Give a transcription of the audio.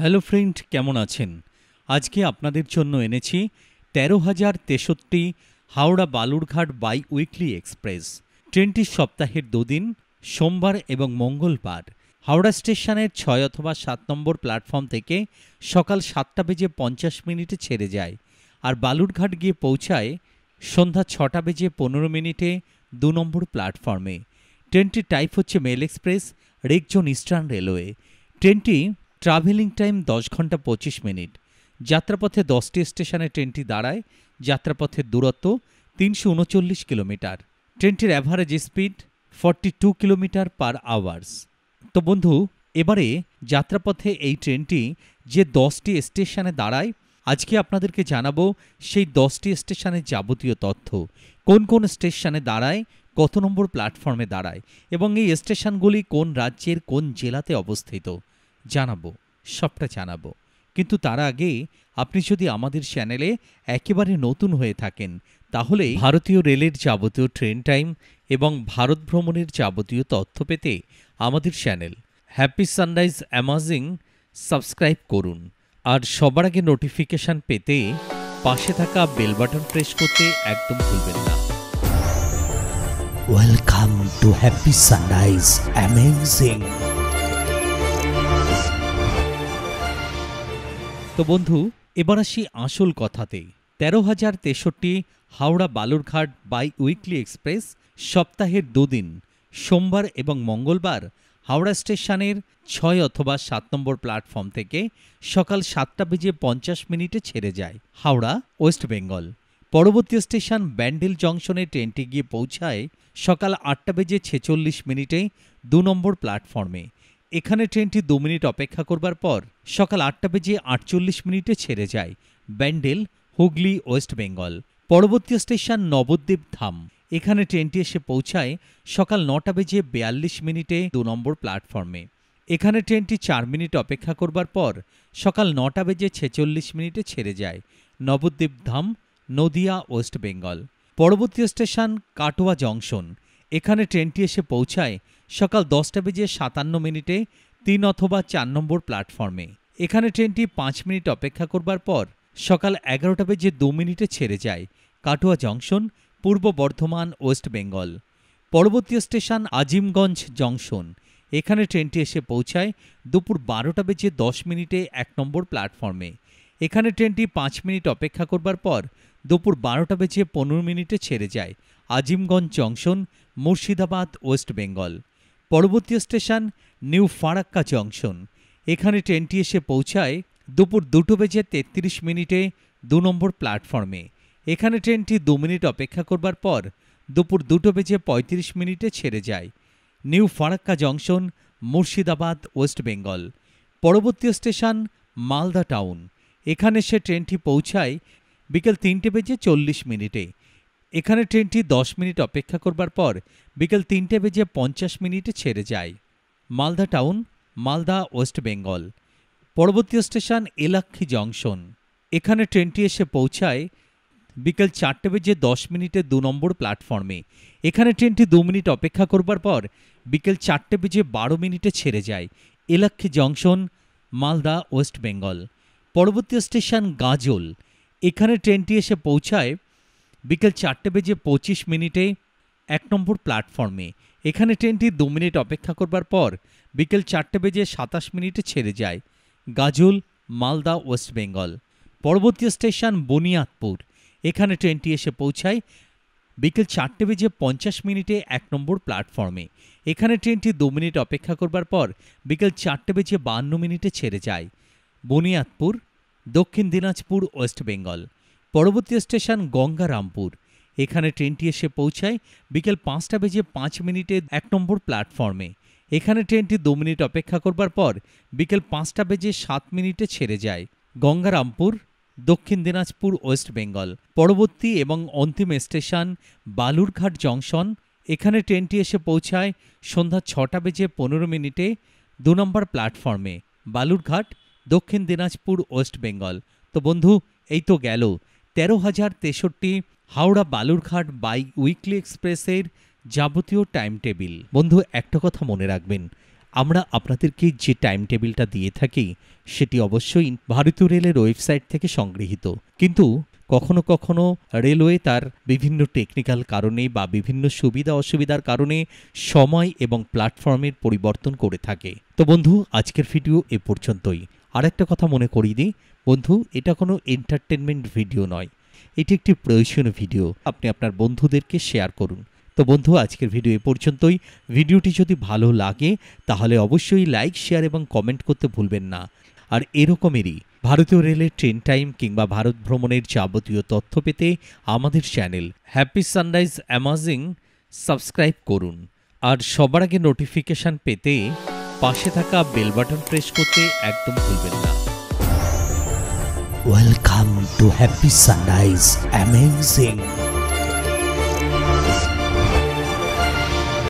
hello friend কেমন আছেন আজকে আপনাদের জন্য এনেছি তেরো হাজার তেষট্টি Howrah Balurghat biweekly express ট্রেনটি সপ্তাহের দুদিন সোমবার এবং মঙ্গলবার হাওড়া স্টেশনের ছয় অথবা সাত নম্বর প্ল্যাটফর্ম থেকে সকাল সাতটা বেজে পঞ্চাশ মিনিটে ছেড়ে যায় আর বালুরঘাট গিয়ে পৌঁছায় সন্ধ্যা ছটা বেজে পনেরো মিনিটে দু নম্বর প্ল্যাটফর্মে ট্রেনটির টাইপ হচ্ছে মেল এক্সপ্রেস রেকজোন ইস্টার্ন রেলওয়ে ট্রেনটি ট্রাভেলিং টাইম দশ ঘন্টা পঁচিশ মিনিট যাত্রাপথে দশটি স্টেশনে ট্রেনটি দাঁড়ায় যাত্রাপথের দূরত্ব তিনশো উনচল্লিশ কিলোমিটার ট্রেনটির average speed forty two kilometre per hours তো বন্ধু এবারে যাত্রাপথে এই ট্রেনটি যে দশটি স্টেশনে দাঁড়ায় আজকে আপনাদেরকে জানাবো সেই দশটি স্টেশনের যাবতীয় তথ্য কোন কোন স্টেশনে দাঁড়ায় কত নম্বর প্ল্যাটফর্মে দাঁড়ায় এবং এই স্টেশনগুলি কোন রাজ্যের কোন জেলাতে অবস্থিত জানাবো সবটা জানাবো কিন্তু তার আগে আপনি যদি আমাদের চ্যানেলে একেবারে নতুন হয়ে থাকেন তাহলে ভারতীয় রেলের যাবতীয় ট্রেন টাইম এবং ভারত ভ্রমণের যাবতীয় তথ্য পেতে আমাদের channel happy sunrise amazing subscribe করুন আর সবার আগে নোটিফিকেশান পেতে পাশে থাকা বেল বাটন প্রেস করতে একদম ভুলবেন না welcome to happy sunrise amazing তো বন্ধু এবার আসি আসল কথাতে তেরো হাজার তেষট্টি Howrah Balurghat biweekly express সপ্তাহের দুদিন সোমবার এবং মঙ্গলবার হাওড়া স্টেশনের ছয় অথবা সাত নম্বর প্ল্যাটফর্ম থেকে সকাল সাতটা বেজে পঞ্চাশ মিনিটে ছেড়ে যায় হাওড়া ওয়েস্ট বেঙ্গল পরবর্তী স্টেশন ব্যান্ডেল জংশনে ট্রেনটি গিয়ে পৌঁছায় সকাল আটটা বেজে ছেচল্লিশ মিনিটে দু নম্বর প্ল্যাটফর্মে এখানে ট্রেনটি দু মিনিট অপেক্ষা করবার পর সকাল আটটা বেজে আটচল্লিশ মিনিটে ছেড়ে যায় ব্যান্ডেল হুগলি ওয়েস্ট বেঙ্গল পরবর্তী স্টেশন নবদ্বীপ ধাম এখানে ট্রেনটি এসে পৌঁছায় সকাল নটা বেজে বেয়াল্লিশ মিনিটে দু নম্বর প্ল্যাটফর্মে এখানে ট্রেনটি চার মিনিট অপেক্ষা করবার পর সকাল নটা বেজে ছেচল্লিশ মিনিটে ছেড়ে যায় নবদ্বীপ ধাম নদিয়া ওয়েস্ট বেঙ্গল পরবর্তী স্টেশন কাটোয়া জংশন এখানে ট্রেনটি এসে পৌঁছায় সকাল দশটা বেজে সাতান্ন মিনিটে তিন অথবা চার নম্বর প্ল্যাটফর্মে এখানে ট্রেনটি পাঁচ মিনিট অপেক্ষা করবার পর সকাল এগারোটা বেজে দু মিনিটে ছেড়ে যায় কাটোয়া জংশন পূর্ব বর্ধমান ওয়েস্ট বেঙ্গল পরবর্তী স্টেশন আজিমগঞ্জ জংশন এখানে ট্রেনটি এসে পৌঁছায় দুপুর বারোটা বেজে দশ মিনিটে এক নম্বর প্ল্যাটফর্মে এখানে ট্রেনটি পাঁচ মিনিট অপেক্ষা করবার পর দুপুর বারোটা বেজে পনেরো মিনিটে ছেড়ে যায় আজিমগঞ্জ জংশন মুর্শিদাবাদ ওয়েস্ট বেঙ্গল পরবর্তী স্টেশন নিউ ফারাক্কা জংশন এখানে ট্রেনটি এসে পৌঁছায় দুপুর দুটো বেজে তেত্রিশ মিনিটে দু নম্বর প্ল্যাটফর্মে এখানে ট্রেনটি দু মিনিট অপেক্ষা করবার পর দুপুর দুটো বেজে পঁয়ত্রিশ মিনিটে ছেড়ে যায় New Farakka junction Murshidabad West Bengal পরবর্তী স্টেশন মালদা টাউন এখানে সে ট্রেনটি পৌঁছায় বিকেল তিনটে বেজে চল্লিশ মিনিটে এখানে ট্রেনটি দশ মিনিট অপেক্ষা করবার পর বিকেল তিনটে বেজে পঞ্চাশ মিনিটে ছেড়ে যায় মালদা টাউন মালদা ওয়েস্ট বেঙ্গল পরবর্তী স্টেশন এলাক্ষী জংশন এখানে ট্রেনটি এসে পৌঁছায় বিকেল চারটে বেজে দশ মিনিটে দু নম্বর প্ল্যাটফর্মে এখানে ট্রেনটি দু মিনিট অপেক্ষা করবার পর বিকেল চারটে বেজে বারো মিনিটে ছেড়ে যায় এলাক্ষী জংশন মালদা ওয়েস্ট বেঙ্গল পরবর্তী স্টেশন গাজল এখানে ট্রেনটি এসে পৌঁছায় বিকেল চারটে বেজে পঁচিশ মিনিটে এক নম্বর প্ল্যাটফর্মে এখানে ট্রেনটি দু মিনিট অপেক্ষা করবার পর বিকেল চারটে বেজে সাতাশ মিনিটে ছেড়ে যায় গাজল মালদা ওয়েস্ট বেঙ্গল পরবর্তী স্টেশন বনিয়াদপুর এখানে ট্রেনটি এসে পৌঁছায় বিকেল চারটে বেজে পঞ্চাশ মিনিটে এক নম্বর প্ল্যাটফর্মে এখানে ট্রেনটি দু মিনিট অপেক্ষা করবার পর বিকেল চারটে বেজে বান্ন মিনিটে ছেড়ে যায় বনিয়াদপুর দক্ষিণ দিনাজপুর ওয়েস্ট বেঙ্গল পরবর্তী স্টেশন গঙ্গারামপুর এখানে ট্রেনটি এসে পৌঁছায় বিকেল পাঁচটা বেজে পাঁচ মিনিটে এক নম্বর প্ল্যাটফর্মে এখানে ট্রেনটি দু মিনিট অপেক্ষা করবার পর বিকেল পাঁচটা বেজে সাত মিনিটে ছেড়ে যায় গঙ্গারামপুর দক্ষিণ দিনাজপুর ওয়েস্ট বেঙ্গল পরবর্তী এবং অন্তিম স্টেশন বালুরঘাট জংশন এখানে ট্রেনটি এসে পৌঁছায় সন্ধ্যা ছটা বেজে পনেরো মিনিটে দু নম্বর প্ল্যাটফর্মে বালুরঘাট দক্ষিণ দিনাজপুর ওয়েস্ট বেঙ্গল তো বন্ধু এই তো গেল তেরো হাজার তেষট্টি হাওড়া বালুরঘাট বাই উইকলি এক্সপ্রেসের যাবতীয় টাইম টেবিল বন্ধু একটা কথা মনে রাখবেন আমরা আপনাদেরকে যে টাইম টেবিলটা দিয়ে থাকি সেটি অবশ্যই ভারতীয় রেলের ওয়েবসাইট থেকে সংগৃহীত কিন্তু কখনো কখনো রেলওয়ে তার বিভিন্ন টেকনিক্যাল কারণে বা বিভিন্ন সুবিধা অসুবিধার কারণে সময় এবং প্ল্যাটফর্মের পরিবর্তন করে থাকে তো বন্ধু আজকের ভিডিও এ পর্যন্তই আরেকটা কথা মনে করিয়ে দিই বন্ধু এটা কোনো এন্টারটেনমেন্ট ভিডিও নয় এটি একটি প্রয়োজনীয় ভিডিও আপনি আপনার বন্ধুদেরকে শেয়ার করুন তো বন্ধু আজকের ভিডিও এ পর্যন্তই ভিডিওটি যদি ভালো লাগে তাহলে অবশ্যই লাইক শেয়ার এবং কমেন্ট করতে ভুলবেন না আর এরকমেরই ভারতীয় রেলের ট্রেন টাইম কিংবা ভারত ভ্রমণের যাবতীয় তথ্য পেতে আমাদের channel happy sunrise amazing subscribe করুন আর সবার আগে নোটিফিকেশান পেতে পাশে থাকা বেল বাটন প্রেস করতে একদম ভুলবেন না Welcome to Happy Sundays Amazing